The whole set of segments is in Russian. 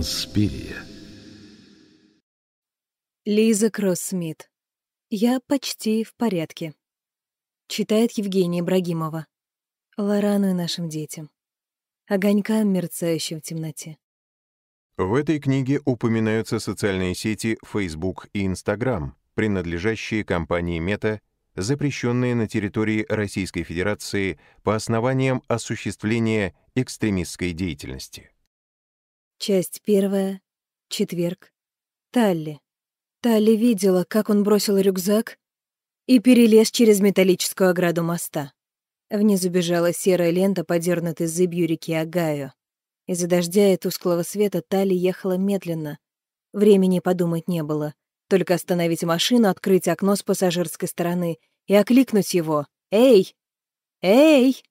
Инспирия. Лиза Кросс-Смит. Я почти в порядке. Читает Евгения Брагимова. Лорану и нашим детям. Огонька, мерцающим в темноте. В этой книге упоминаются социальные сети Facebook и Instagram, принадлежащие компании Meta, запрещенные на территории Российской Федерации по основаниям осуществления экстремистской деятельности. Часть первая. Четверг. Талли. Талли видела, как он бросил рюкзак и перелез через металлическую ограду моста. Внизу бежала серая лента, подернутой зыбью реки Агаю. Из-за дождя и тусклого света Талли ехала медленно. Времени подумать не было. Только остановить машину, открыть окно с пассажирской стороны и окликнуть его. «Эй! Эй!»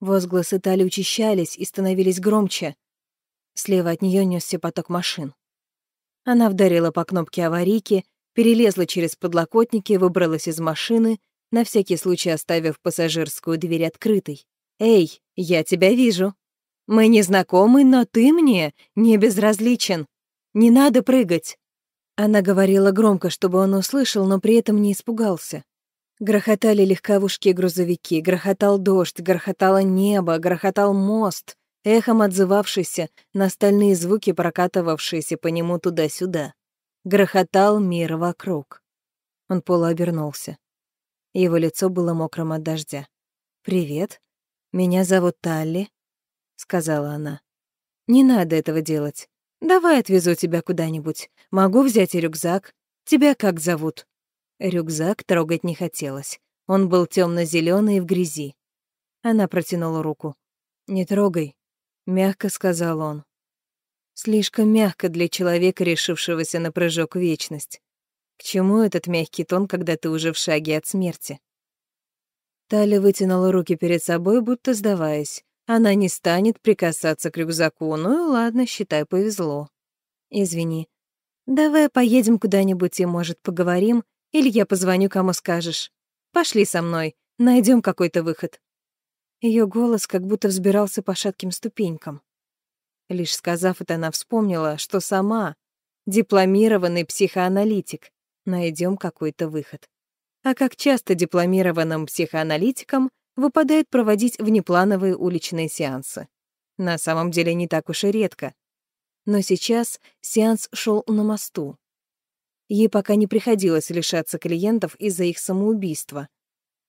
Возгласы Тали учащались и становились громче — Слева от нее несся поток машин. Она вдарила по кнопке аварийки, перелезла через подлокотники, выбралась из машины, на всякий случай оставив пассажирскую дверь открытой. «Эй, я тебя вижу. Мы не знакомы, но ты мне не безразличен. Не надо прыгать». Она говорила громко, чтобы он услышал, но при этом не испугался. Грохотали легковушки и грузовики, грохотал дождь, грохотало небо, грохотал мост эхом отзывавшийся на стальные звуки, прокатывавшиеся по нему туда-сюда. Грохотал мир вокруг. Он полуобернулся. Его лицо было мокрым от дождя. «Привет, меня зовут Талли», — сказала она. «Не надо этого делать. Давай отвезу тебя куда-нибудь. Могу взять и рюкзак. Тебя как зовут?» Рюкзак трогать не хотелось. Он был темно зеленый в грязи. Она протянула руку. «Не трогай, — мягко сказал он. Слишком мягко для человека, решившегося на прыжок в вечность. К чему этот мягкий тон, когда ты уже в шаге от смерти? Таля вытянула руки перед собой, будто сдаваясь. Она не станет прикасаться к рюкзаку, ну и ладно, считай, повезло. Извини. Давай поедем куда-нибудь и, может, поговорим, или я позвоню, кому скажешь. Пошли со мной, найдем какой-то выход. Ее голос как будто взбирался по шатким ступенькам. Лишь сказав это, она вспомнила, что сама дипломированный психоаналитик. Найдем какой-то выход. А как часто дипломированным психоаналитикам выпадает проводить внеплановые уличные сеансы? На самом деле не так уж и редко. Но сейчас сеанс шел на мосту. Ей пока не приходилось лишаться клиентов из-за их самоубийства.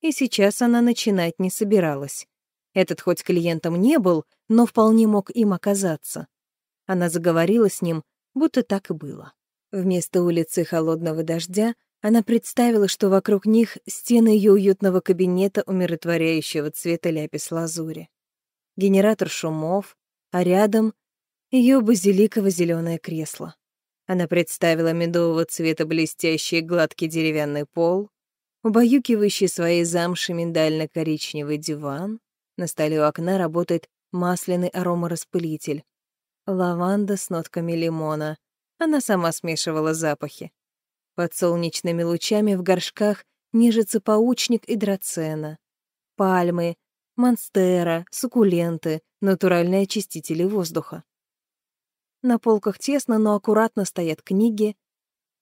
И сейчас она начинать не собиралась. Этот хоть клиентом не был, но вполне мог им оказаться. Она заговорила с ним, будто так и было. Вместо улицы холодного дождя она представила, что вокруг них стены ее уютного кабинета умиротворяющего цвета ляпис-лазури. Генератор шумов, а рядом — ее базиликово зеленое кресло. Она представила медового цвета блестящий гладкий деревянный пол, убаюкивающий своей замши миндально-коричневый диван, на столе у окна работает масляный аромараспылитель. Лаванда с нотками лимона. Она сама смешивала запахи. Под солнечными лучами в горшках нежится паучник и драцена. Пальмы, монстера, суккуленты, натуральные очистители воздуха. На полках тесно, но аккуратно стоят книги,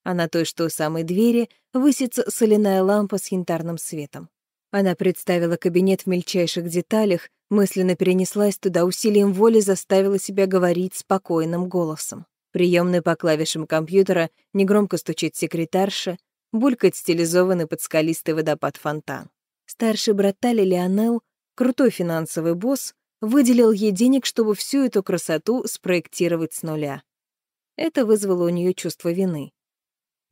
а на той, что у самой двери, высится соляная лампа с янтарным светом. Она представила кабинет в мельчайших деталях, мысленно перенеслась туда, усилием воли заставила себя говорить спокойным голосом. Приемный по клавишам компьютера негромко стучит секретарша, булькает стилизованный под скалистый водопад фонтан. Старший брат Тали Лионел, крутой финансовый босс, выделил ей денег, чтобы всю эту красоту спроектировать с нуля. Это вызвало у нее чувство вины.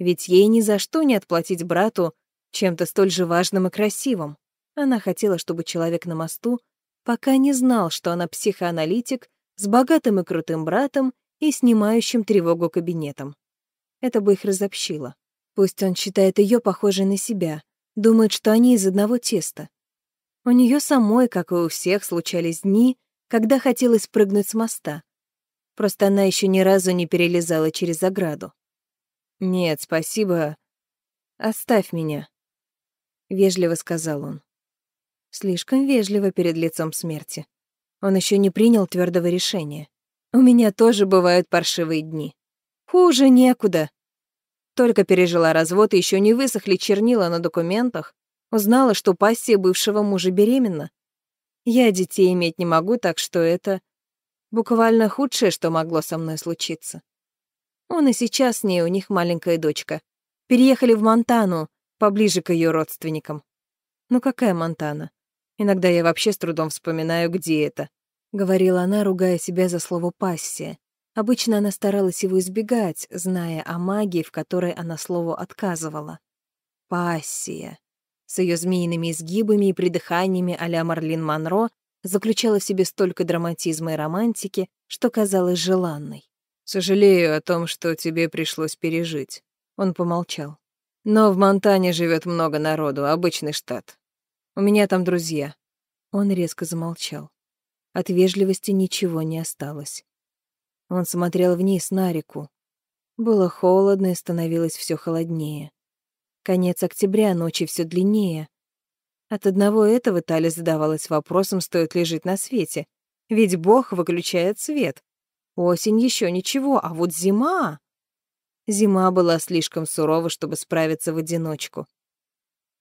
Ведь ей ни за что не отплатить брату чем-то столь же важным и красивым. Она хотела, чтобы человек на мосту пока не знал, что она психоаналитик с богатым и крутым братом и снимающим тревогу кабинетом. Это бы их разобщило. Пусть он считает ее похожей на себя, думает, что они из одного теста. У нее самой, как и у всех, случались дни, когда хотелось прыгнуть с моста. Просто она еще ни разу не перелезала через ограду. «Нет, спасибо. Оставь меня», вежливо сказал он. Слишком вежливо перед лицом смерти. Он еще не принял твердого решения. У меня тоже бывают паршивые дни. Хуже некуда. Только пережила развод, и еще не высохли чернила на документах, узнала, что пассия бывшего мужа беременна. Я детей иметь не могу, так что это буквально худшее, что могло со мной случиться. Он и сейчас с ней, у них маленькая дочка. Переехали в Монтану, поближе к ее родственникам. Ну какая Монтана? Иногда я вообще с трудом вспоминаю, где это. Говорила она, ругая себя за слово «пассия». Обычно она старалась его избегать, зная о магии, в которой она слову отказывала. «Пассия» с ее змеиными изгибами и придыханиями а-ля Марлин Монро заключала в себе столько драматизма и романтики, что казалась желанной. «Сожалею о том, что тебе пришлось пережить», — он помолчал. Но в Монтане живет много народу, обычный штат. У меня там друзья». Он резко замолчал. От вежливости ничего не осталось. Он смотрел вниз на реку. Было холодно и становилось все холоднее. Конец октября, ночи все длиннее. От одного этого Таля задавалась вопросом, стоит ли жить на свете. Ведь Бог выключает свет. Осень еще ничего, а вот зима... Зима была слишком сурова, чтобы справиться в одиночку.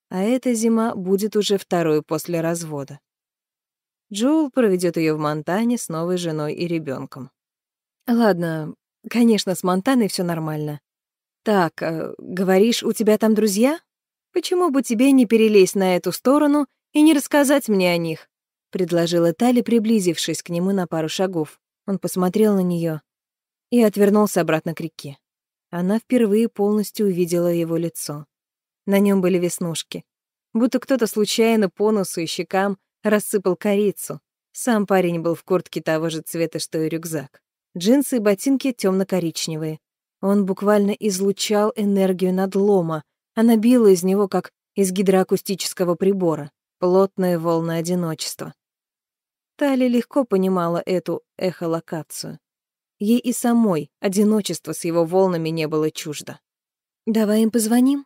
А эта зима будет уже второй после развода. Джоул проведет ее в Монтане с новой женой и ребенком. Ладно, конечно, с Монтаной все нормально. Так, э, говоришь, у тебя там друзья? Почему бы тебе не перелезть на эту сторону и не рассказать мне о них? предложила Тали, приблизившись к нему на пару шагов. Он посмотрел на нее и отвернулся обратно к реке. Она впервые полностью увидела его лицо. На нем были веснушки. Будто кто-то случайно по носу и щекам рассыпал корицу. Сам парень был в куртке того же цвета, что и рюкзак. Джинсы и ботинки темно коричневые Он буквально излучал энергию надлома. Она била из него, как из гидроакустического прибора. Плотные волны одиночества. Тали легко понимала эту эхолокацию. Ей и самой одиночество с его волнами не было чуждо. «Давай им позвоним?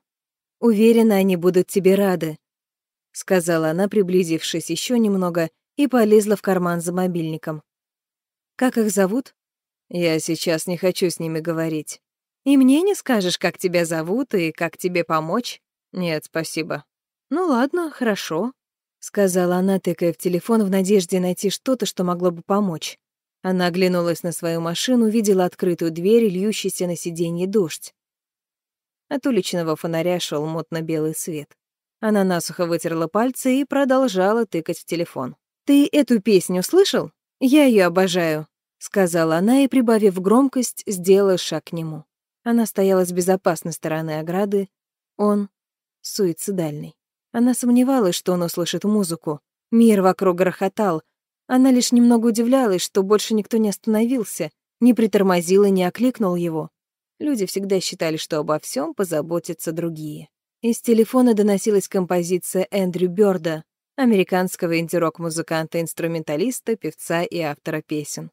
Уверена, они будут тебе рады», — сказала она, приблизившись еще немного, и полезла в карман за мобильником. «Как их зовут?» «Я сейчас не хочу с ними говорить». «И мне не скажешь, как тебя зовут и как тебе помочь?» «Нет, спасибо». «Ну ладно, хорошо», — сказала она, тыкая в телефон в надежде найти что-то, что могло бы помочь. Она оглянулась на свою машину, видела открытую дверь и льющийся на сиденье дождь. От уличного фонаря шел мутно-белый свет. Она насухо вытерла пальцы и продолжала тыкать в телефон. «Ты эту песню слышал? Я ее обожаю», — сказала она и, прибавив громкость, сделала шаг к нему. Она стояла с безопасной стороны ограды, он — суицидальный. Она сомневалась, что он услышит музыку. Мир вокруг грохотал — она лишь немного удивлялась, что больше никто не остановился, не притормозил и не окликнул его. Люди всегда считали, что обо всем позаботятся другие. Из телефона доносилась композиция Эндрю Бёрда, американского инди-рок-музыканта-инструменталиста, певца и автора песен.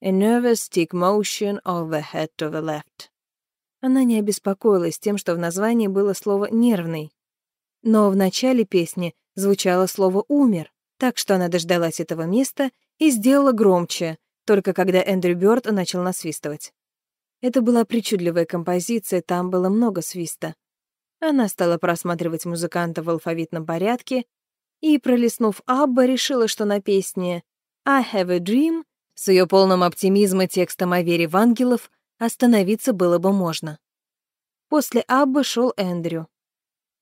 «A nervous stick motion of the head to the left». Она не обеспокоилась тем, что в названии было слово «нервный». Но в начале песни звучало слово «умер». Так что она дождалась этого места и сделала громче, только когда Эндрю Бёрд начал насвистывать. Это была причудливая композиция, там было много свиста. Она стала просматривать музыканта в алфавитном порядке и, пролистнув Абба, решила, что на песне «I have a dream» с ее полным оптимизма текстом о вере в ангелов остановиться было бы можно. После Аббы шел Эндрю.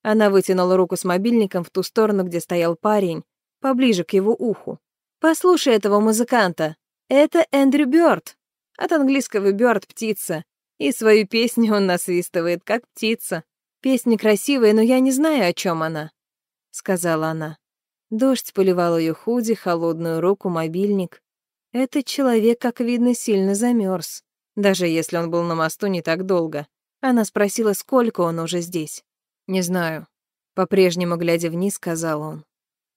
Она вытянула руку с мобильником в ту сторону, где стоял парень, поближе к его уху. «Послушай этого музыканта. Это Эндрю Бёрд». От английского «бёрд» — птица. И свою песню он насвистывает, как птица. «Песня красивая, но я не знаю, о чем она», — сказала она. Дождь поливал ее худи, холодную руку, мобильник. Этот человек, как видно, сильно замерз, даже если он был на мосту не так долго. Она спросила, сколько он уже здесь. «Не знаю». По-прежнему, глядя вниз, сказал он.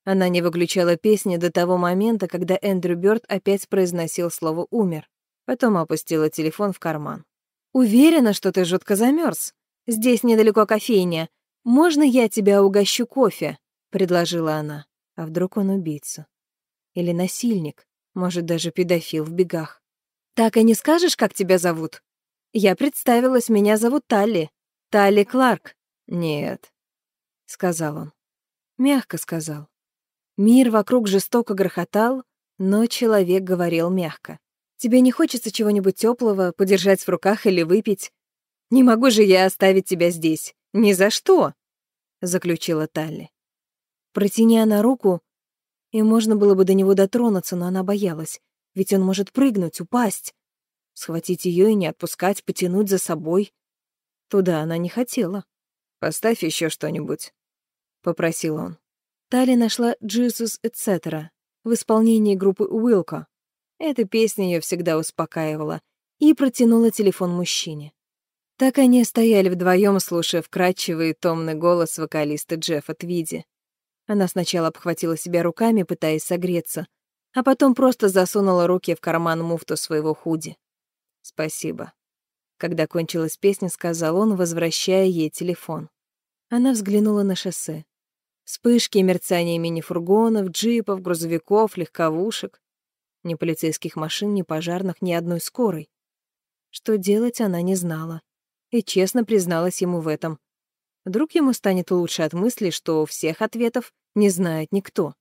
Она не выключала песни до того момента, когда Эндрю Бёрд опять произносил слово «умер». Потом опустила телефон в карман. «Уверена, что ты жутко замерз. Здесь недалеко кофейня. Можно я тебя угощу кофе?» — предложила она. А вдруг он убийца? Или насильник? Может, даже педофил в бегах? «Так и не скажешь, как тебя зовут?» «Я представилась, меня зовут Талли. Талли Кларк». «Нет», — сказал он. Мягко сказал. Мир вокруг жестоко грохотал, но человек говорил мягко. «Тебе не хочется чего-нибудь теплого, подержать в руках или выпить? Не могу же я оставить тебя здесь. Ни за что!» — заключила Талли. Протяни она руку, и можно было бы до него дотронуться, но она боялась, ведь он может прыгнуть, упасть. Схватить ее и не отпускать, потянуть за собой. Туда она не хотела. «Поставь еще что-нибудь», — попросил он. Тали нашла «Jesus Etc.» в исполнении группы Уилко. Эта песня ее всегда успокаивала и протянула телефон мужчине. Так они стояли вдвоем, слушая вкрадчивый и томный голос вокалиста Джеффа Твиди. Она сначала обхватила себя руками, пытаясь согреться, а потом просто засунула руки в карман муфту своего худи. «Спасибо», — когда кончилась песня, сказал он, возвращая ей телефон. Она взглянула на шоссе. Вспышки и мерцание мини-фургонов, джипов, грузовиков, легковушек. Ни полицейских машин, ни пожарных, ни одной скорой. Что делать, она не знала. И честно призналась ему в этом. Вдруг ему станет лучше от мысли, что всех ответов не знает никто.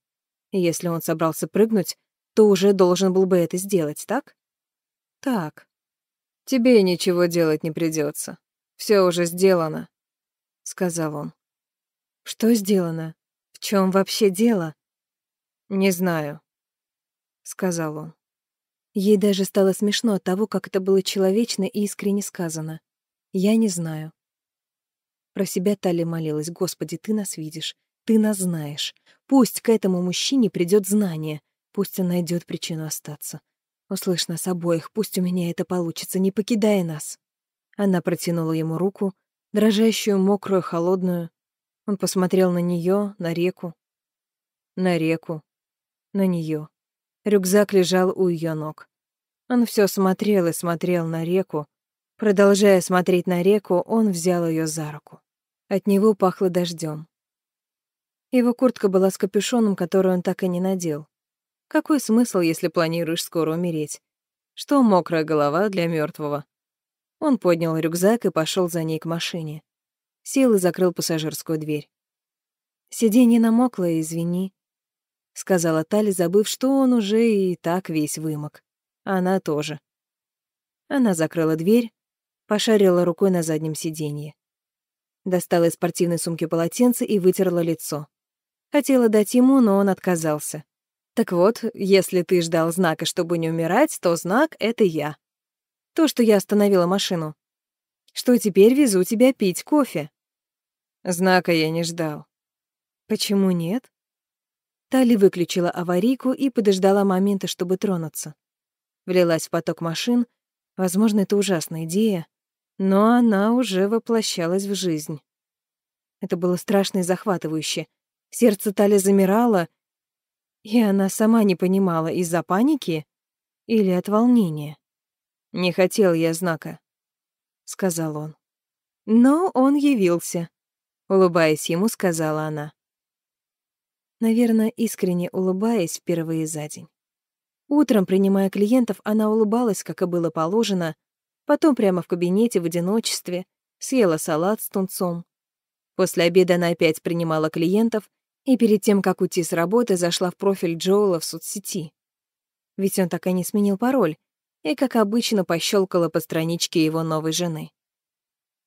И если он собрался прыгнуть, то уже должен был бы это сделать, так? Так. Тебе ничего делать не придется. Все уже сделано, — сказал он. Что сделано? В чем вообще дело? Не знаю, сказал он. Ей даже стало смешно от того, как это было человечно и искренне сказано. Я не знаю. Про себя Тали молилась: "Господи, ты нас видишь, ты нас знаешь. Пусть к этому мужчине придет знание, пусть он найдет причину остаться. Услышь нас обоих, пусть у меня это получится, не покидая нас". Она протянула ему руку, дрожащую, мокрую, холодную. Он посмотрел на нее, на реку, на реку, на нее. Рюкзак лежал у ее ног. Он все смотрел и смотрел на реку. Продолжая смотреть на реку, он взял ее за руку. От него пахло дождем. Его куртка была с капюшоном, который он так и не надел. Какой смысл, если планируешь скоро умереть? Что мокрая голова для мертвого? Он поднял рюкзак и пошел за ней к машине сел и закрыл пассажирскую дверь. «Сиденье намокло, извини», — сказала Тали, забыв, что он уже и так весь вымок. Она тоже. Она закрыла дверь, пошарила рукой на заднем сиденье. Достала из спортивной сумки полотенце и вытерла лицо. Хотела дать ему, но он отказался. «Так вот, если ты ждал знака, чтобы не умирать, то знак — это я. То, что я остановила машину. Что теперь везу тебя пить кофе». Знака я не ждал. Почему нет? Тали выключила аварийку и подождала момента, чтобы тронуться. Влилась в поток машин. Возможно, это ужасная идея, но она уже воплощалась в жизнь. Это было страшно и захватывающе. Сердце Тали замирало, и она сама не понимала, из-за паники или от волнения. «Не хотел я знака», — сказал он. Но он явился улыбаясь ему, сказала она. Наверное, искренне улыбаясь впервые за день. Утром, принимая клиентов, она улыбалась, как и было положено, потом прямо в кабинете в одиночестве съела салат с тунцом. После обеда она опять принимала клиентов и перед тем, как уйти с работы, зашла в профиль Джоэла в соцсети. Ведь он так и не сменил пароль, и, как обычно, пощелкала по страничке его новой жены.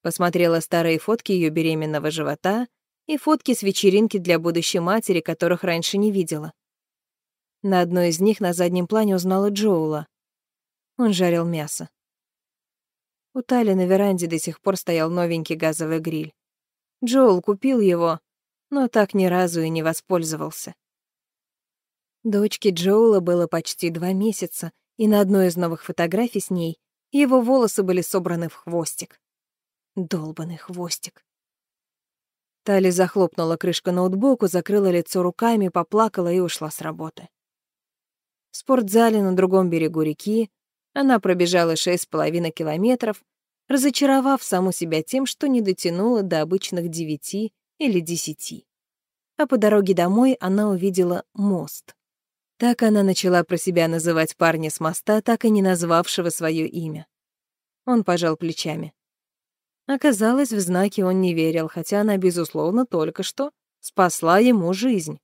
Посмотрела старые фотки ее беременного живота и фотки с вечеринки для будущей матери, которых раньше не видела. На одной из них на заднем плане узнала Джоула. Он жарил мясо. У Тали на веранде до сих пор стоял новенький газовый гриль. Джоул купил его, но так ни разу и не воспользовался. Дочке Джоула было почти два месяца, и на одной из новых фотографий с ней его волосы были собраны в хвостик. Долбанный хвостик. Тали захлопнула крышку ноутбуку, закрыла лицо руками, поплакала и ушла с работы. В спортзале на другом берегу реки она пробежала шесть с половиной километров, разочаровав саму себя тем, что не дотянула до обычных девяти или десяти. А по дороге домой она увидела мост. Так она начала про себя называть парня с моста, так и не назвавшего свое имя. Он пожал плечами. Оказалось, в знаки он не верил, хотя она, безусловно, только что спасла ему жизнь.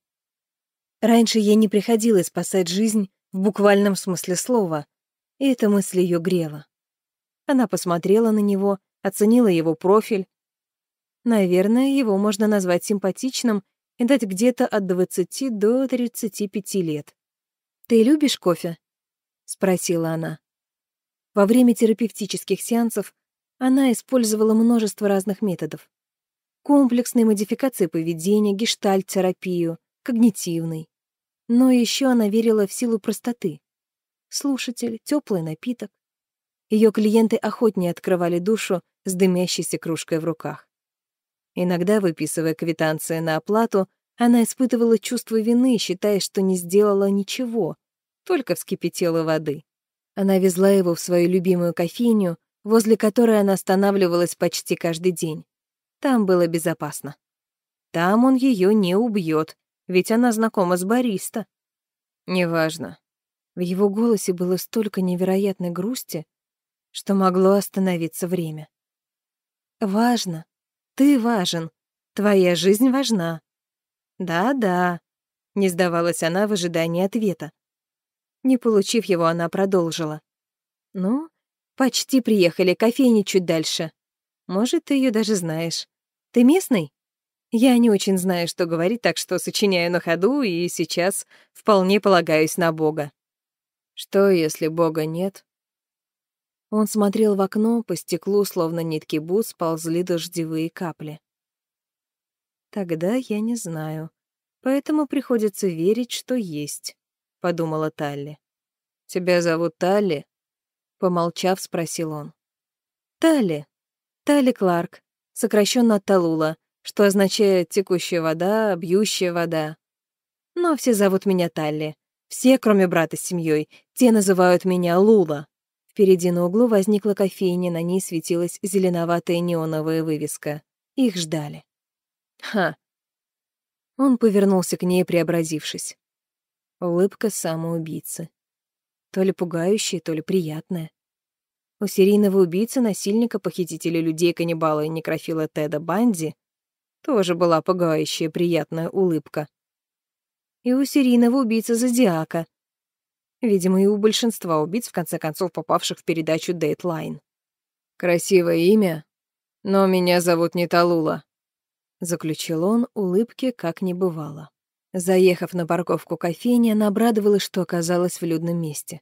Раньше ей не приходилось спасать жизнь в буквальном смысле слова, и эта мысль ее грела. Она посмотрела на него, оценила его профиль. Наверное, его можно назвать симпатичным и дать где-то от 20 до 35 лет. «Ты любишь кофе?» — спросила она. Во время терапевтических сеансов она использовала множество разных методов. Комплексные модификации поведения, гештальт-терапию, когнитивный. Но еще она верила в силу простоты. Слушатель, теплый напиток. Ее клиенты охотнее открывали душу с дымящейся кружкой в руках. Иногда, выписывая квитанции на оплату, она испытывала чувство вины, считая, что не сделала ничего, только вскипятила воды. Она везла его в свою любимую кофейню, возле которой она останавливалась почти каждый день. Там было безопасно. Там он ее не убьет, ведь она знакома с бариста. Неважно. В его голосе было столько невероятной грусти, что могло остановиться время. Важно. Ты важен. Твоя жизнь важна. Да-да. Не сдавалась она в ожидании ответа. Не получив его, она продолжила. Ну, «Почти приехали, кофейни чуть дальше. Может, ты ее даже знаешь. Ты местный?» Я не очень знаю, что говорить, так что сочиняю на ходу и сейчас вполне полагаюсь на Бога. Что, если Бога нет? Он смотрел в окно, по стеклу, словно нитки бус, ползли дождевые капли. Тогда я не знаю, поэтому приходится верить, что есть, — подумала Талли. Тебя зовут Талли? Помолчав, спросил он. «Тали. Тали Кларк, сокращенно от Талула, что означает «текущая вода», «бьющая вода». Но все зовут меня Талли. Все, кроме брата с семьей, те называют меня Лула». Впереди на углу возникла кофейня, на ней светилась зеленоватая неоновая вывеска. Их ждали. «Ха!» Он повернулся к ней, преобразившись. Улыбка самоубийцы то ли пугающее, то ли приятное. У серийного убийцы, насильника, похитителя людей, каннибала и некрофила Теда Банди тоже была пугающая приятная улыбка. И у серийного убийцы Зодиака. Видимо, и у большинства убийц, в конце концов, попавших в передачу Дейтлайн. «Красивое имя, но меня зовут не Талула», — заключил он, улыбки как не бывало. Заехав на парковку кофейни, она обрадовалась, что оказалась в людном месте.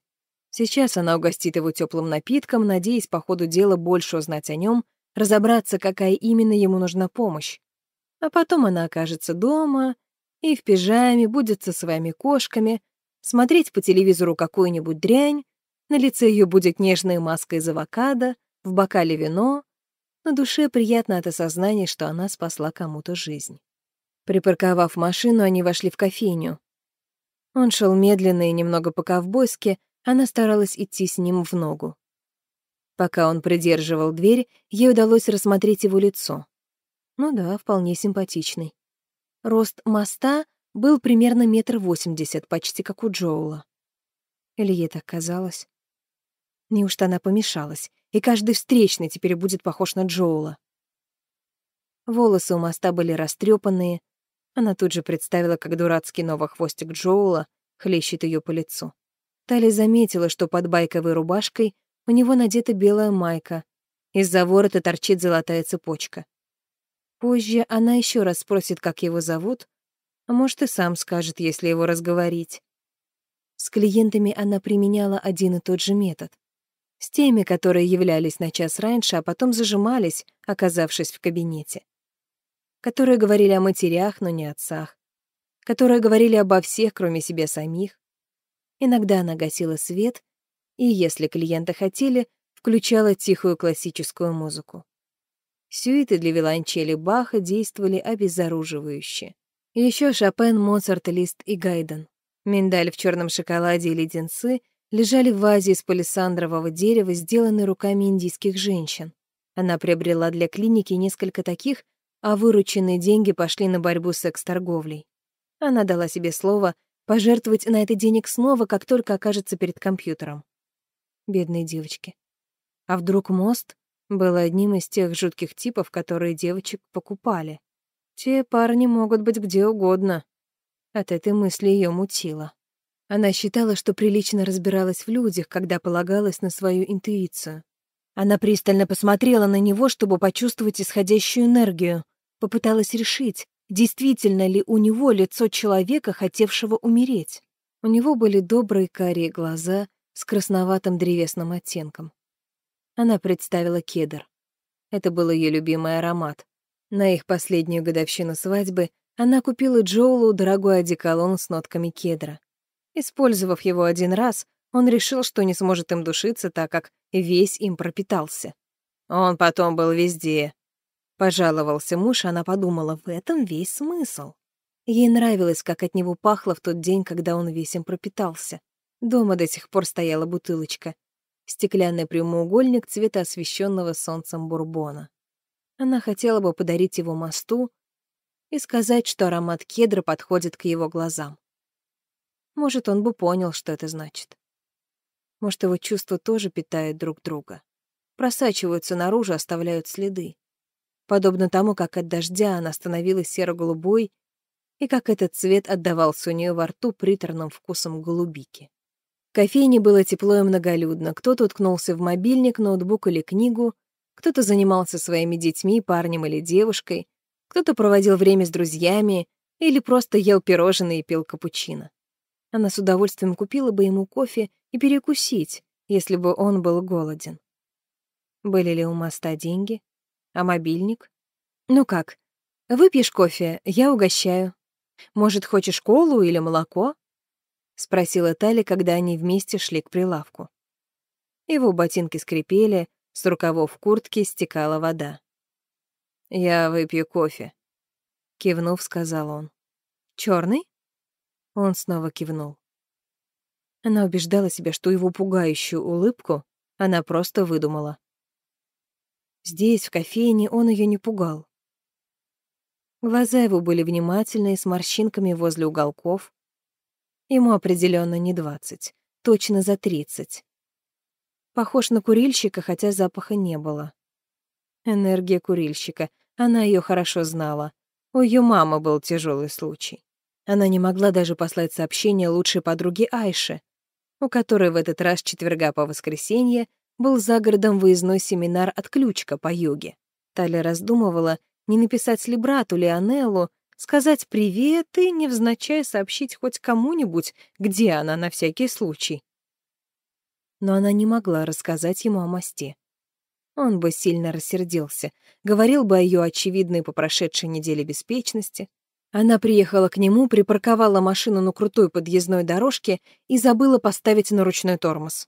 Сейчас она угостит его теплым напитком, надеясь по ходу дела больше узнать о нем, разобраться, какая именно ему нужна помощь. А потом она окажется дома и в пижаме, будет со своими кошками, смотреть по телевизору какую-нибудь дрянь, на лице ее будет нежная маска из авокадо, в бокале вино, на душе приятно от осознания, что она спасла кому-то жизнь. Припарковав машину, они вошли в кофейню. Он шел медленно и немного по-ковбойски, она старалась идти с ним в ногу. Пока он придерживал дверь, ей удалось рассмотреть его лицо. Ну да, вполне симпатичный. Рост моста был примерно метр восемьдесят, почти как у Джоула. Или ей так казалось? Неужто она помешалась, и каждый встречный теперь будет похож на Джоула? Волосы у моста были растрепанные, она тут же представила, как дурацкий новохвостик Джоула хлещет ее по лицу. Тали заметила, что под байковой рубашкой у него надета белая майка, из-за ворота торчит золотая цепочка. Позже она еще раз спросит, как его зовут, а может и сам скажет, если его разговорить. С клиентами она применяла один и тот же метод. С теми, которые являлись на час раньше, а потом зажимались, оказавшись в кабинете которые говорили о матерях, но не отцах, которые говорили обо всех, кроме себя самих. Иногда она гасила свет и, если клиенты хотели, включала тихую классическую музыку. Сюиты для виолончели Баха действовали обезоруживающе. Еще Шопен, Моцарт, Лист и Гайден. Миндаль в черном шоколаде и леденцы лежали в вазе из палисандрового дерева, сделанной руками индийских женщин. Она приобрела для клиники несколько таких, а вырученные деньги пошли на борьбу с экс-торговлей. Она дала себе слово пожертвовать на это денег снова, как только окажется перед компьютером. Бедные девочки. А вдруг мост был одним из тех жутких типов, которые девочек покупали? Те парни могут быть где угодно. От этой мысли ее мутило. Она считала, что прилично разбиралась в людях, когда полагалась на свою интуицию. Она пристально посмотрела на него, чтобы почувствовать исходящую энергию. Попыталась решить, действительно ли у него лицо человека, хотевшего умереть. У него были добрые карие глаза с красноватым древесным оттенком. Она представила кедр. Это был ее любимый аромат. На их последнюю годовщину свадьбы она купила Джоулу дорогой одеколон с нотками кедра. Использовав его один раз, он решил, что не сможет им душиться, так как весь им пропитался. Он потом был везде, Пожаловался муж, она подумала, в этом весь смысл. Ей нравилось, как от него пахло в тот день, когда он весь им пропитался. Дома до сих пор стояла бутылочка. Стеклянный прямоугольник цвета освещенного солнцем бурбона. Она хотела бы подарить его мосту и сказать, что аромат кедра подходит к его глазам. Может, он бы понял, что это значит. Может, его чувства тоже питают друг друга. Просачиваются наружу, оставляют следы подобно тому, как от дождя она становилась серо-голубой, и как этот цвет отдавался у нее во рту приторным вкусом голубики. В кофейне было тепло и многолюдно. Кто-то уткнулся в мобильник, ноутбук или книгу, кто-то занимался своими детьми, парнем или девушкой, кто-то проводил время с друзьями или просто ел пирожные и пил капучино. Она с удовольствием купила бы ему кофе и перекусить, если бы он был голоден. Были ли у моста деньги? А мобильник? Ну как, выпьешь кофе, я угощаю. Может, хочешь колу или молоко? Спросила Тали, когда они вместе шли к прилавку. Его ботинки скрипели, с рукавов куртки стекала вода. «Я выпью кофе», — кивнув, сказал он. Черный? Он снова кивнул. Она убеждала себя, что его пугающую улыбку она просто выдумала. Здесь, в кофейне, он ее не пугал. Глаза его были внимательные, с морщинками возле уголков. Ему определенно не двадцать, точно за тридцать. Похож на курильщика, хотя запаха не было. Энергия курильщика, она ее хорошо знала. У ее мамы был тяжелый случай. Она не могла даже послать сообщение лучшей подруге Айше, у которой в этот раз четверга по воскресенье — был за городом выездной семинар от ключка по йоге. Таля раздумывала, не написать ли брату Леонеллу сказать «привет» и невзначай сообщить хоть кому-нибудь, где она на всякий случай. Но она не могла рассказать ему о Масте. Он бы сильно рассердился, говорил бы о ее очевидной по прошедшей неделе беспечности. Она приехала к нему, припарковала машину на крутой подъездной дорожке и забыла поставить на ручной тормоз.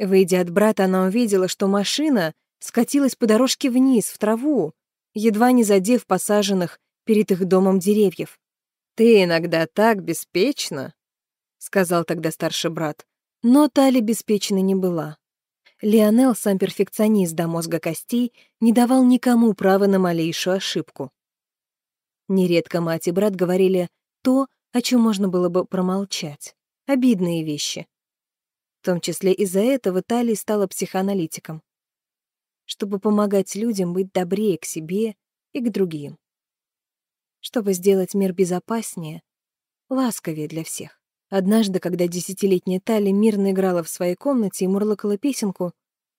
Выйдя от брата, она увидела, что машина скатилась по дорожке вниз, в траву, едва не задев посаженных перед их домом деревьев. «Ты иногда так беспечна», — сказал тогда старший брат. Но Тали беспечна не была. Лионел, сам перфекционист до мозга костей, не давал никому права на малейшую ошибку. Нередко мать и брат говорили то, о чем можно было бы промолчать. Обидные вещи. В том числе из-за этого Талли стала психоаналитиком, чтобы помогать людям быть добрее к себе и к другим, чтобы сделать мир безопаснее, ласковее для всех. Однажды, когда десятилетняя Талли мирно играла в своей комнате и мурлыкала песенку,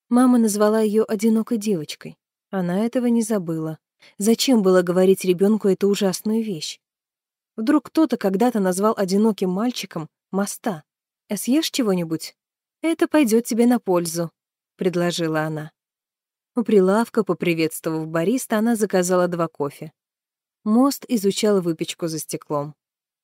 мама назвала ее «одинокой девочкой». Она этого не забыла. Зачем было говорить ребенку эту ужасную вещь? Вдруг кто-то когда-то назвал одиноким мальчиком моста. «А съешь чего-нибудь?» «Это пойдет тебе на пользу», — предложила она. У прилавка, поприветствовав бариста, она заказала два кофе. Мост изучал выпечку за стеклом.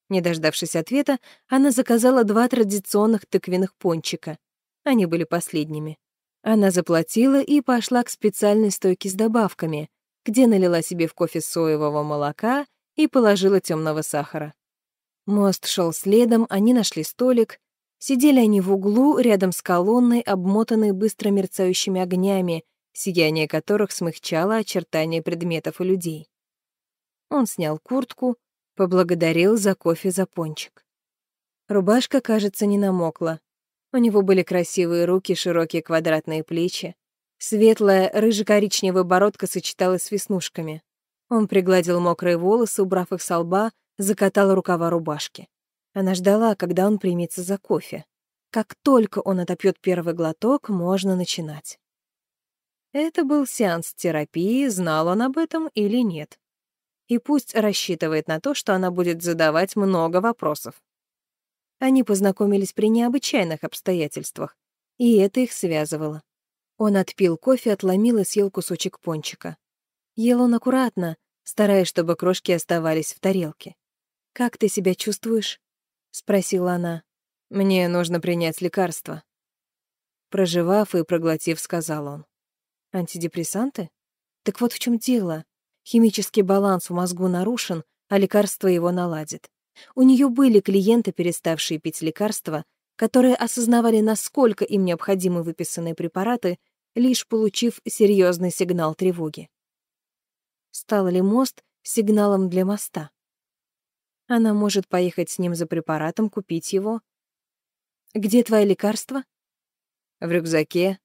Не дождавшись ответа, она заказала два традиционных тыквенных пончика. Они были последними. Она заплатила и пошла к специальной стойке с добавками, где налила себе в кофе соевого молока и положила темного сахара. Мост шел следом, они нашли столик, Сидели они в углу, рядом с колонной, обмотанной быстро мерцающими огнями, сияние которых смягчало очертания предметов и людей. Он снял куртку, поблагодарил за кофе за пончик. Рубашка, кажется, не намокла. У него были красивые руки, широкие квадратные плечи. Светлая, рыжекоричневая бородка сочеталась с веснушками. Он пригладил мокрые волосы, убрав их со лба, закатал рукава рубашки. Она ждала, когда он примется за кофе. Как только он отопьет первый глоток, можно начинать. Это был сеанс терапии, знал он об этом или нет. И пусть рассчитывает на то, что она будет задавать много вопросов. Они познакомились при необычайных обстоятельствах, и это их связывало. Он отпил кофе, отломил и съел кусочек пончика. Ел он аккуратно, стараясь, чтобы крошки оставались в тарелке. «Как ты себя чувствуешь?» спросила она. Мне нужно принять лекарство. прожевав и проглотив, сказал он. Антидепрессанты? Так вот в чем дело. Химический баланс в мозгу нарушен, а лекарство его наладит. У нее были клиенты, переставшие пить лекарства, которые осознавали, насколько им необходимы выписанные препараты, лишь получив серьезный сигнал тревоги. Стал ли мост сигналом для моста? Она может поехать с ним за препаратом, купить его. «Где твои лекарства?» «В рюкзаке».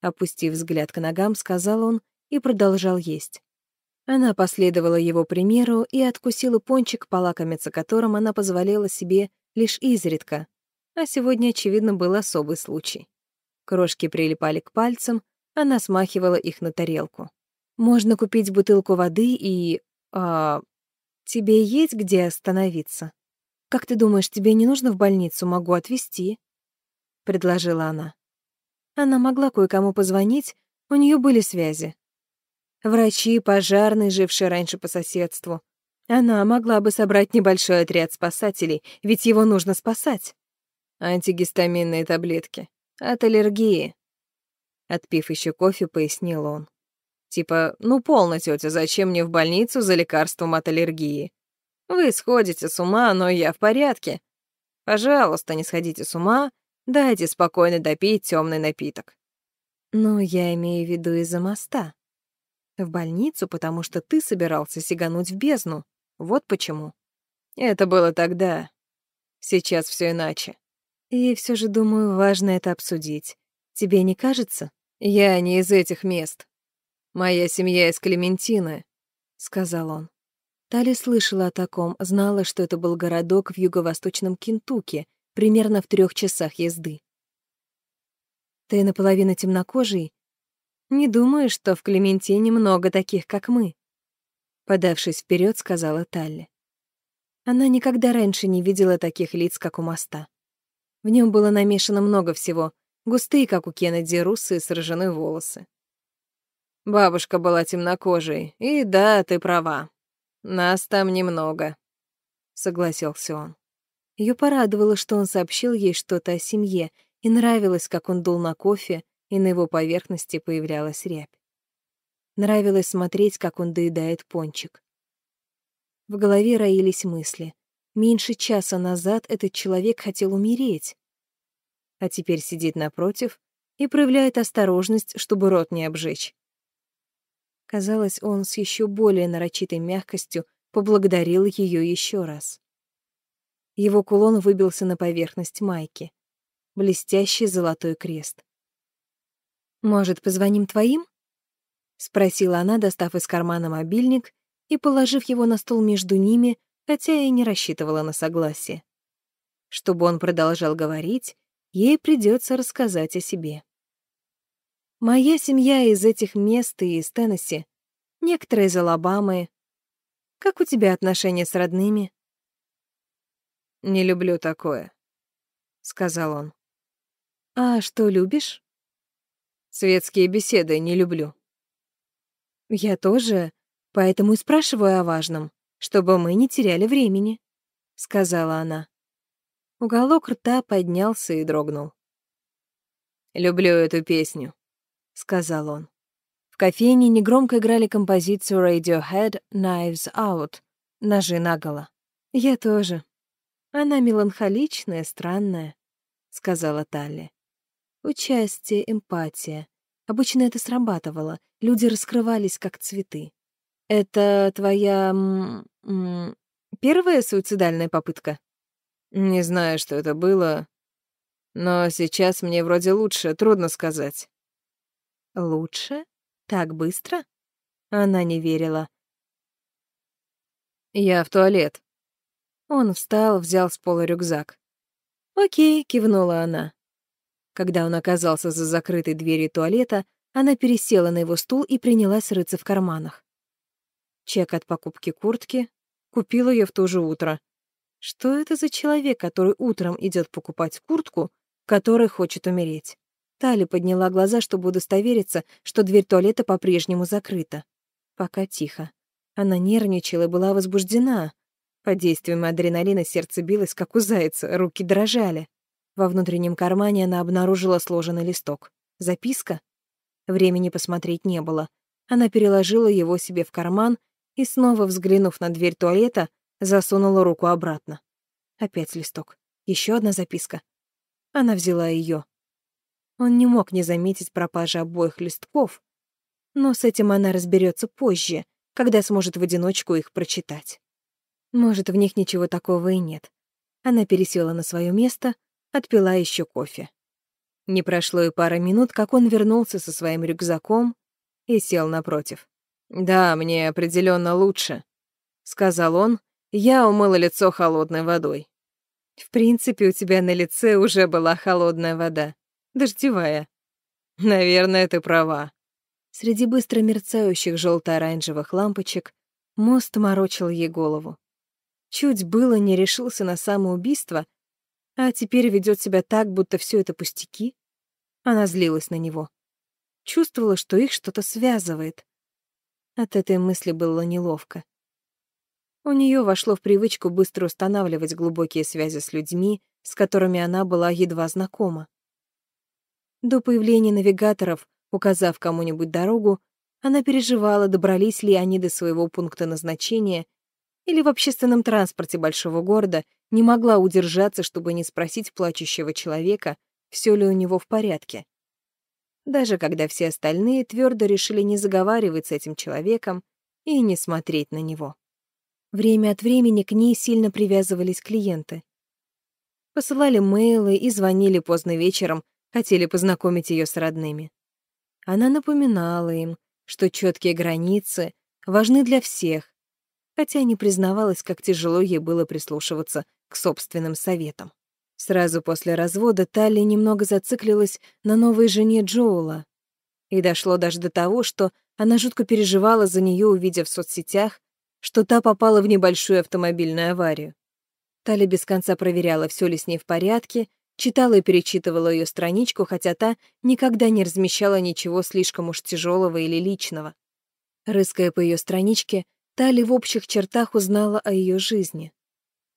Опустив взгляд к ногам, сказал он и продолжал есть. Она последовала его примеру и откусила пончик, полакомиться которым она позволяла себе лишь изредка, а сегодня, очевидно, был особый случай. Крошки прилипали к пальцам, она смахивала их на тарелку. «Можно купить бутылку воды и... а... Тебе есть где остановиться? Как ты думаешь, тебе не нужно в больницу, могу отвезти?» — предложила она. Она могла кое-кому позвонить, у неё были связи. Врачи, пожарные, жившие раньше по соседству. Она могла бы собрать небольшой отряд спасателей, ведь его нужно спасать. Антигистаминные таблетки. От аллергии. Отпив ещё кофе, пояснил он. Типа, ну полно, тетя, зачем мне в больницу за лекарством от аллергии? Вы сходите с ума, но я в порядке. Пожалуйста, не сходите с ума, дайте спокойно допить темный напиток. Ну, я имею в виду из-за моста. В больницу, потому что ты собирался сигануть в бездну. Вот почему. Это было тогда. Сейчас все иначе. И все же, думаю, важно это обсудить. Тебе не кажется? Я не из этих мест. «Моя семья из Клементины», — сказал он. Тали слышала о таком, знала, что это был городок в юго-восточном Кентукки, примерно в трех часах езды. «Ты наполовину темнокожий? Не думаю, что в Клементине много таких, как мы», — подавшись вперед, сказала Талли. Она никогда раньше не видела таких лиц, как у моста. В нем было намешано много всего, густые, как у Кеннеди, русые сражены волосы, Бабушка была темнокожей, и да, ты права. Нас там немного», — согласился он. Ее порадовало, что он сообщил ей что-то о семье, и нравилось, как он дул на кофе, и на его поверхности появлялась рябь. Нравилось смотреть, как он доедает пончик. В голове роились мысли. Меньше часа назад этот человек хотел умереть. А теперь сидит напротив и проявляет осторожность, чтобы рот не обжечь. Казалось, он с еще более нарочитой мягкостью поблагодарил ее еще раз. Его кулон выбился на поверхность майки. Блестящий золотой крест. «Может, позвоним твоим?» — спросила она, достав из кармана мобильник и положив его на стол между ними, хотя и не рассчитывала на согласие. Чтобы он продолжал говорить, ей придется рассказать о себе. Моя семья из этих мест и из Теннесси, некоторые из Алабамы. Как у тебя отношения с родными? Не люблю такое, сказал он. А что любишь? Светские беседы не люблю. Я тоже, поэтому и спрашиваю о важном, чтобы мы не теряли времени, сказала она. Уголок рта поднялся и дрогнул. Люблю эту песню. — сказал он. В кофейне негромко играли композицию Radiohead «Knives Out» — «Ножи наголо». «Я тоже. Она меланхоличная, странная», — сказала Талли. «Участие, эмпатия. Обычно это срабатывало. Люди раскрывались, как цветы. Это твоя... М -м, первая суицидальная попытка?» «Не знаю, что это было, но сейчас мне вроде лучше, трудно сказать». Лучше? Так быстро? Она не верила. «Я в туалет». Он встал, взял с пола рюкзак. «Окей», — кивнула она. Когда он оказался за закрытой дверью туалета, она пересела на его стул и принялась рыться в карманах. Чек от покупки куртки. купила ее в то же утро. Что это за человек, который утром идет покупать куртку, который хочет умереть? Тали подняла глаза, чтобы удостовериться, что дверь туалета по-прежнему закрыта. Пока тихо. Она нервничала и была возбуждена. Под действием адреналина сердце билось, как у зайца, руки дрожали. Во внутреннем кармане она обнаружила сложенный листок. Записка? Времени посмотреть не было. Она переложила его себе в карман и, снова взглянув на дверь туалета, засунула руку обратно. Опять листок. Еще одна записка. Она взяла ее. Он не мог не заметить пропажи обоих листков, но с этим она разберется позже, когда сможет в одиночку их прочитать. Может, в них ничего такого и нет. Она пересела на свое место, отпила еще кофе. Не прошло и пары минут, как он вернулся со своим рюкзаком и сел напротив. «Да, мне определенно лучше», — сказал он. Я умыла лицо холодной водой. «В принципе, у тебя на лице уже была холодная вода», дождевая. Наверное, ты права. Среди быстро мерцающих желто-оранжевых лампочек мост морочил ей голову. Чуть было не решился на самоубийство, а теперь ведет себя так, будто все это пустяки. Она злилась на него. Чувствовала, что их что-то связывает. От этой мысли было неловко. У нее вошло в привычку быстро устанавливать глубокие связи с людьми, с которыми она была едва знакома. До появления навигаторов, указав кому-нибудь дорогу, она переживала, добрались ли они до своего пункта назначения, или в общественном транспорте большого города не могла удержаться, чтобы не спросить плачущего человека, все ли у него в порядке. Даже когда все остальные твердо решили не заговаривать с этим человеком и не смотреть на него. Время от времени к ней сильно привязывались клиенты. Посылали мейлы и звонили поздно вечером хотели познакомить ее с родными. Она напоминала им, что четкие границы важны для всех, хотя не признавалась, как тяжело ей было прислушиваться к собственным советам. Сразу после развода Талли немного зациклилась на новой жене Джоула. И дошло даже до того, что она жутко переживала за нее, увидев в соцсетях, что та попала в небольшую автомобильную аварию. Талли без конца проверяла, все ли с ней в порядке, Читала и перечитывала ее страничку, хотя та никогда не размещала ничего слишком уж тяжелого или личного. Рыская по ее страничке, Тали в общих чертах узнала о ее жизни.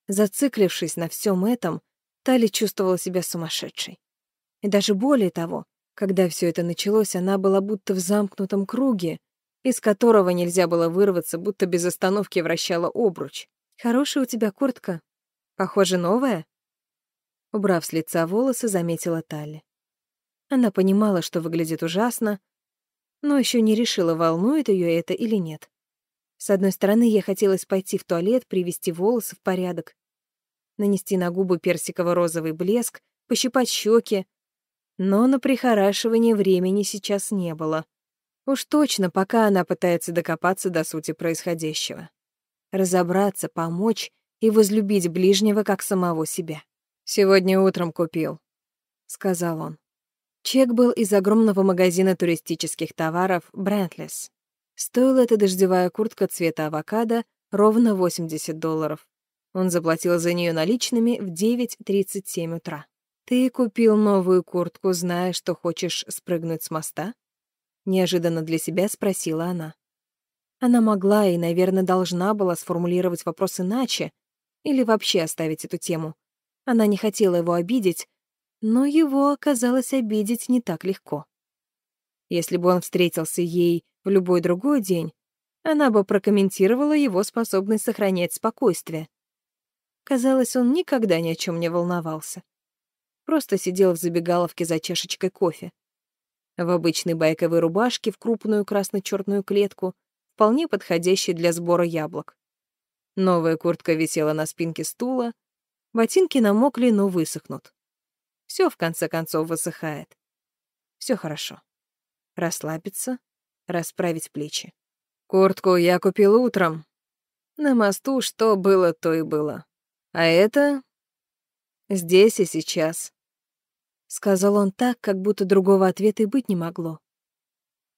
Зациклившись на всем этом, Тали чувствовала себя сумасшедшей. И даже более того, когда все это началось, она была будто в замкнутом круге, из которого нельзя было вырваться, будто без остановки вращала обруч. «Хорошая у тебя куртка. Похоже, новая?» Убрав с лица волосы, заметила Талли. Она понимала, что выглядит ужасно, но еще не решила, волнует ее это или нет. С одной стороны, ей хотелось пойти в туалет, привести волосы в порядок, нанести на губы персиково-розовый блеск, пощипать щеки, но на прихорашивание времени сейчас не было. Уж точно, пока она пытается докопаться до сути происходящего. Разобраться, помочь и возлюбить ближнего как самого себя. «Сегодня утром купил», — сказал он. Чек был из огромного магазина туристических товаров «Брентлис». Стоила эта дождевая куртка цвета авокадо ровно 80 долларов. Он заплатил за нее наличными в 9.37 утра. «Ты купил новую куртку, зная, что хочешь спрыгнуть с моста?» Неожиданно для себя спросила она. Она могла и, наверное, должна была сформулировать вопрос иначе или вообще оставить эту тему. Она не хотела его обидеть, но его оказалось обидеть не так легко. Если бы он встретился ей в любой другой день, она бы прокомментировала его способность сохранять спокойствие. Казалось, он никогда ни о чем не волновался. Просто сидел в забегаловке за чашечкой кофе. В обычной байковой рубашке в крупную красно черную клетку, вполне подходящей для сбора яблок. Новая куртка висела на спинке стула, Ботинки намокли, но высохнут. Все в конце концов, высыхает. Все хорошо. Расслабиться, расправить плечи. Куртку я купил утром. На мосту что было, то и было. А это здесь и сейчас. Сказал он так, как будто другого ответа и быть не могло.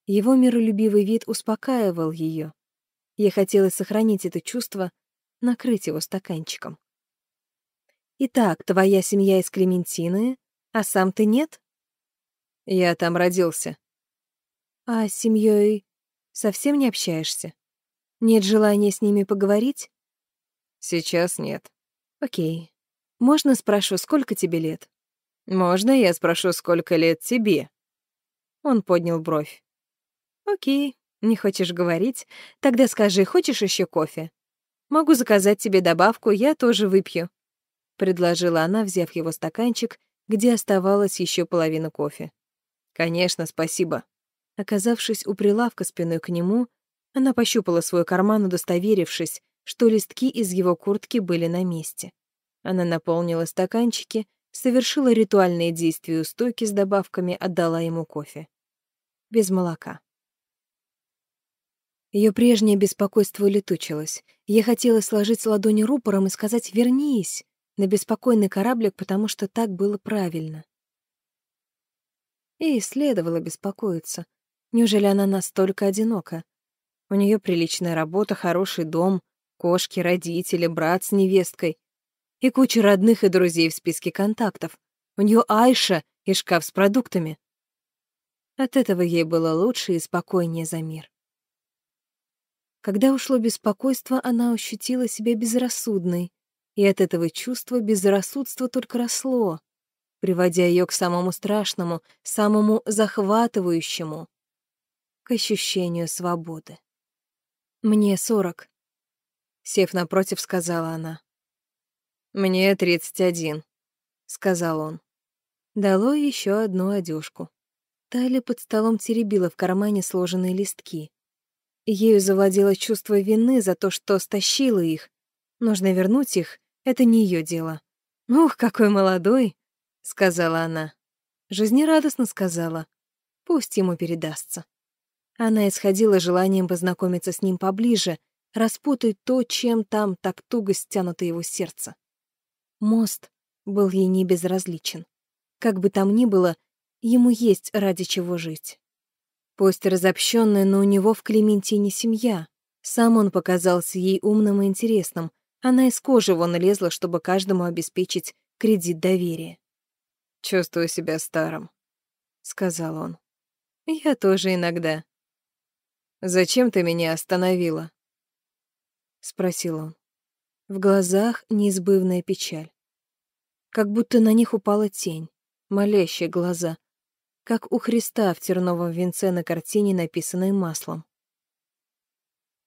Его миролюбивый вид успокаивал ее. Ей хотелось сохранить это чувство, накрыть его стаканчиком. «Итак, твоя семья из Клементины, а сам ты нет?» «Я там родился». «А с семьей совсем не общаешься? Нет желания с ними поговорить?» «Сейчас нет». «Окей. Можно спрошу, сколько тебе лет?» «Можно я спрошу, сколько лет тебе?» Он поднял бровь. «Окей, не хочешь говорить? Тогда скажи, хочешь еще кофе? Могу заказать тебе добавку, я тоже выпью предложила она, взяв его стаканчик, где оставалась еще половина кофе. Конечно, спасибо. Оказавшись у прилавка спиной к нему, она пощупала свой карман, удостоверившись, что листки из его куртки были на месте. Она наполнила стаканчики, совершила ритуальные действия у стойки с добавками, отдала ему кофе. Без молока. Ее прежнее беспокойство улетучилось. Я хотела сложить ладони рупором и сказать «вернись», на беспокойный кораблик, потому что так было правильно. И следовало беспокоиться. Неужели она настолько одинока? У нее приличная работа, хороший дом, кошки, родители, брат с невесткой и куча родных и друзей в списке контактов. У нее Айша и шкаф с продуктами. От этого ей было лучше и спокойнее за мир. Когда ушло беспокойство, она ощутила себя безрассудной, и от этого чувства безрассудство только росло, приводя ее к самому страшному, самому захватывающему, к ощущению свободы. «Мне сорок», — сев напротив, сказала она. «Мне тридцать один», — сказал он. Дало еще одну одежку. Тали под столом теребила в кармане сложенные листки. Ею завладело чувство вины за то, что стащила их. Нужно вернуть их это не ее дело. «Ух, какой молодой!» — сказала она. Жизнерадостно сказала. «Пусть ему передастся». Она исходила желанием познакомиться с ним поближе, распутать то, чем там так туго стянуто его сердце. Мост был ей не безразличен. Как бы там ни было, ему есть ради чего жить. Пусть разобщенная, но у него в Клементине семья. Сам он показался ей умным и интересным — она из кожи вон лезла, чтобы каждому обеспечить кредит доверия. «Чувствую себя старым», — сказал он. «Я тоже иногда». «Зачем ты меня остановила?» — спросил он. В глазах неизбывная печаль. Как будто на них упала тень, молящие глаза, как у Христа в терновом венце на картине, написанной маслом.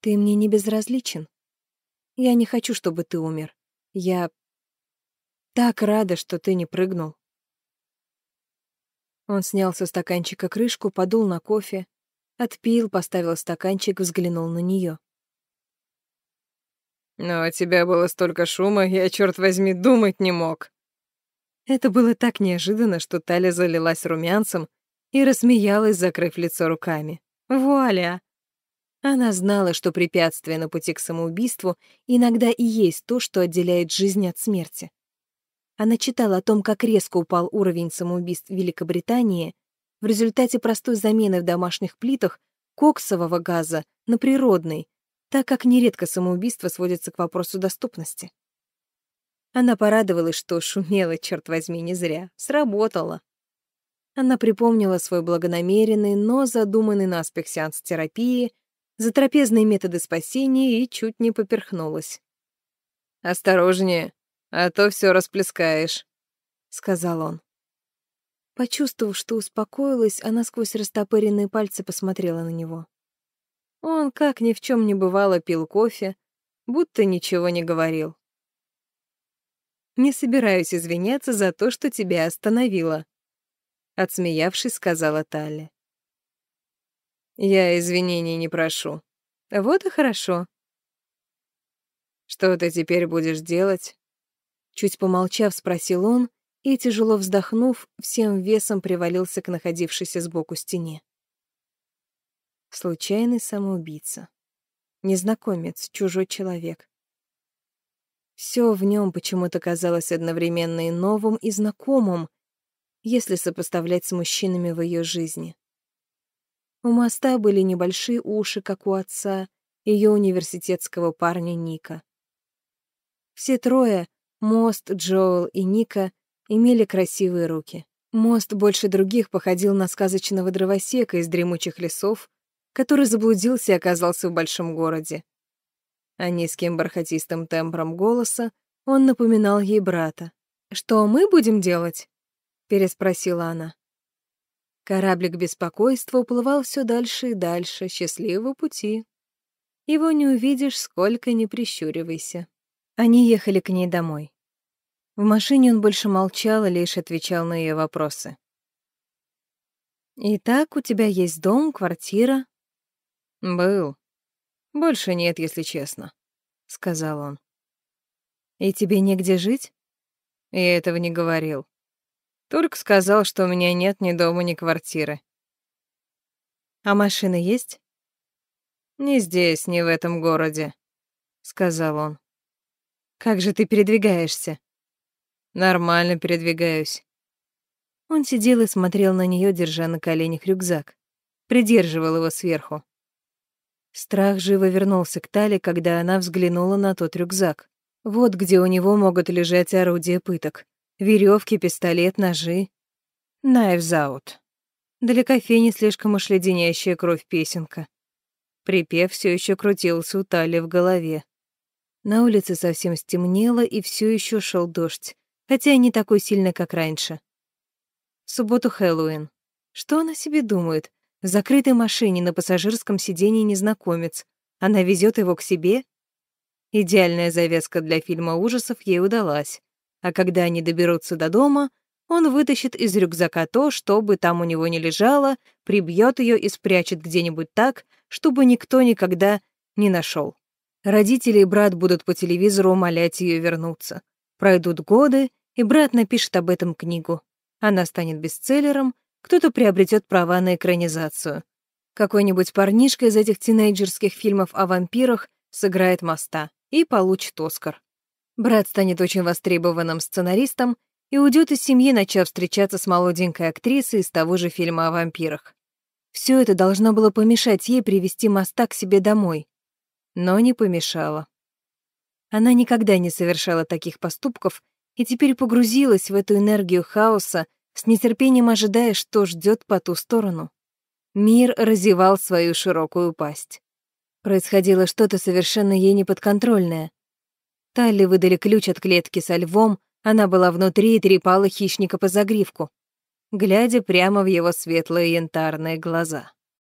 «Ты мне не безразличен», я не хочу, чтобы ты умер. Я так рада, что ты не прыгнул. Он снял со стаканчика крышку, подул на кофе, отпил, поставил стаканчик, взглянул на нее. «Но от тебя было столько шума, я, черт возьми, думать не мог». Это было так неожиданно, что Таля залилась румянцем и рассмеялась, закрыв лицо руками. «Вуаля! Она знала, что препятствие на пути к самоубийству иногда и есть то, что отделяет жизнь от смерти. Она читала о том, как резко упал уровень самоубийств в Великобритании в результате простой замены в домашних плитах коксового газа на природный, так как нередко самоубийство сводится к вопросу доступности. Она порадовалась, что шумела, черт возьми, не зря. сработала. Она припомнила свой благонамеренный, но задуманный наспех сеанс терапии — за трапезные методы спасения и чуть не поперхнулась. «Осторожнее, а то все расплескаешь», — сказал он. Почувствовав, что успокоилась, она сквозь растопыренные пальцы посмотрела на него. Он, как ни в чем не бывало, пил кофе, будто ничего не говорил. «Не собираюсь извиняться за то, что тебя остановила», — отсмеявшись, сказала Талли. Я извинений не прошу. Вот и хорошо. Что ты теперь будешь делать? Чуть помолчав, спросил он и, тяжело вздохнув, всем весом привалился к находившейся сбоку стене. Случайный самоубийца. Незнакомец, чужой человек. Все в нем почему-то казалось одновременно и новым, и знакомым, если сопоставлять с мужчинами в ее жизни. У моста были небольшие уши, как у отца, ее университетского парня Ника. Все трое, Мост, Джоэл и Ника, имели красивые руки. Мост больше других походил на сказочного дровосека из дремучих лесов, который заблудился и оказался в большом городе. А низким бархатистым тембром голоса он напоминал ей брата. «Что мы будем делать?» — переспросила она. Кораблик беспокойства уплывал все дальше и дальше, счастливого пути. Его не увидишь, сколько не прищуривайся. Они ехали к ней домой. В машине он больше молчал и лишь отвечал на ее вопросы. «Итак, у тебя есть дом, квартира?» «Был. Больше нет, если честно», — сказал он. «И тебе негде жить?» «Я этого не говорил. Турк сказал, что у меня нет ни дома, ни квартиры. А машина есть? Не здесь, не в этом городе, сказал он. Как же ты передвигаешься? Нормально передвигаюсь. Он сидел и смотрел на нее, держа на коленях рюкзак. Придерживал его сверху. Страх живо вернулся к Тале, когда она взглянула на тот рюкзак. Вот где у него могут лежать орудия пыток веревки, пистолет, ножи. Knives out. Для кофейни слишком уж леденящая кровь песенка. Припев все еще крутился у Тали в голове. На улице совсем стемнело, и все еще шел дождь, хотя и не такой сильный, как раньше. В субботу Хэллоуин. Что она себе думает? В закрытой машине на пассажирском сиденье незнакомец. Она везет его к себе? Идеальная завязка для фильма ужасов ей удалась а когда они доберутся до дома, он вытащит из рюкзака то, что бы там у него не лежало, прибьет ее и спрячет где-нибудь так, чтобы никто никогда не нашел. Родители и брат будут по телевизору умолять ее вернуться. Пройдут годы, и брат напишет об этом книгу. Она станет бестселлером, кто-то приобретет права на экранизацию. Какой-нибудь парнишка из этих тинейджерских фильмов о вампирах сыграет моста и получит Оскар. Брат станет очень востребованным сценаристом и уйдет из семьи, начав встречаться с молоденькой актрисой из того же фильма о вампирах. Все это должно было помешать ей привести моста к себе домой. Но не помешало. Она никогда не совершала таких поступков и теперь погрузилась в эту энергию хаоса, с нетерпением ожидая, что ждет по ту сторону. Мир разевал свою широкую пасть. Происходило что-то совершенно ей неподконтрольное, Талли выдали ключ от клетки со львом, она была внутри и трепала хищника по загривку, глядя прямо в его светлые янтарные глаза.